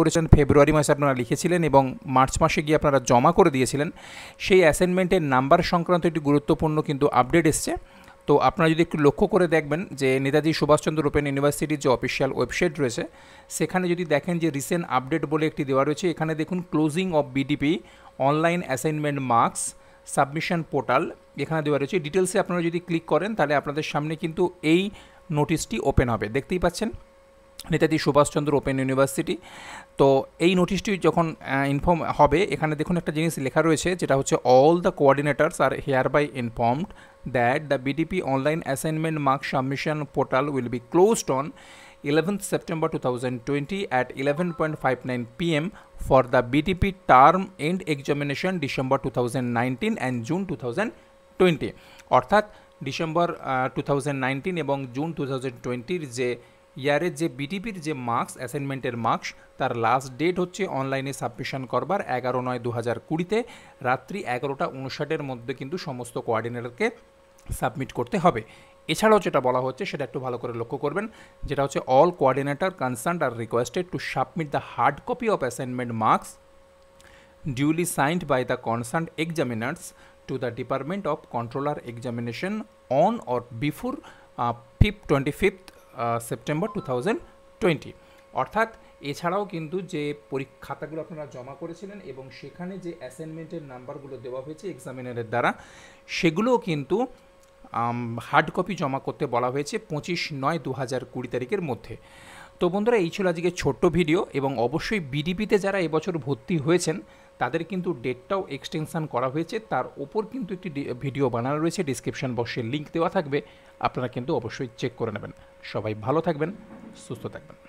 করেছেন ফেব্রুয়ারি মাসে আপনারা লিখেছিলেন এবং মার্চ মাসে গিয়ে আপনারা জমা করে দিয়েছিলেন সেই অ্যাসাইনমেন্টের নাম্বার সংক্রান্ত একটি গুরুত্বপূর্ণ কিন্তু আপডেট এসছে তো আপনারা যদি একটু লক্ষ্য করে দেখবেন যে নেতাজি সুভাষচন্দ্র ওপেন ইউনিভার্সিটির যে অফিসিয়াল ওয়েবসাইট রয়েছে সেখানে যদি দেখেন যে রিসেন্ট আপডেট বলে একটি দেওয়া রয়েছে এখানে দেখুন closing of BDP online assignment marks submission portal এখানে দেওয়া রয়েছে ডিটেলসে আপনারা যদি ক্লিক করেন তাহলে আপনাদের সামনে কিন্তু এই নোটিশটি ওপেন হবে দেখতেই পাচ্ছেন নেতাজি সুভাষচন্দ্র ওপেন ইউনিভার্সিটি তো এই নোটিশটি যখন ইনফর্ম হবে এখানে দেখুন একটা জিনিস লেখা রয়েছে যেটা হচ্ছে all the coordinators are hereby informed that the BDP online assignment marks submission portal will be closed on eleventh September two thousand twenty at eleven point five nine P M for the BDP term end examination December two thousand nineteen and June two thousand twenty অর্থাৎ December two thousand nineteen এবং June two thousand টোয়েন্টির যে ইয়ারের যে বিটিপির যে marks অ্যাসাইনমেন্টের marks তার last date হচ্ছে অনলাইনে সাবমিশন করবার এগারো নয় দু হাজার কুড়িতে রাত্রি এগারোটা উনষাটের মধ্যে কিন্তু সমস্ত কোয়ার্ডিনেটরকে সাবমিট করতে হবে এছাড়াও যেটা বলা হচ্ছে সেটা একটু ভালো করে লক্ষ্য করবেন যেটা হচ্ছে all coordinator concern are requested to submit the hard copy of assignment marks duly signed by the concern examiners to the department of controller examination on or before fif twenty fifth September two thousand twenty অর্থাৎ এছাড়াও কিন্তু যে পরীক্ষাতাগুলো আপনারা জমা করেছিলেন এবং সেখানে যে অ্যাসাইনমেন্টের নাম্বারগুলো দেওয়া হয়েছে এক্সামিনারের দ্বারা সেগুলোও কিন্তু হার্ড কপি জমা করতে বলা হয়েছে পঁচিশ নয় দু হাজার কুড়ি তারিখের মধ্যে তো বন্ধুরা এই ছিল আজকে ছোট্ট ভিডিও এবং অবশ্যই বিডিপিতে যারা এবছর ভর্তি হয়েছেন তাদের কিন্তু ডেটটাও এক্সটেনশান করা হয়েছে তার ওপর কিন্তু একটি ভিডিও বানানো রয়েছে ডিসক্রিপশান বক্সে লিঙ্ক দেওয়া থাকবে আপনারা কিন্তু অবশ্যই চেক করে নেবেন সবাই ভালো থাকবেন সুস্থ থাকবেন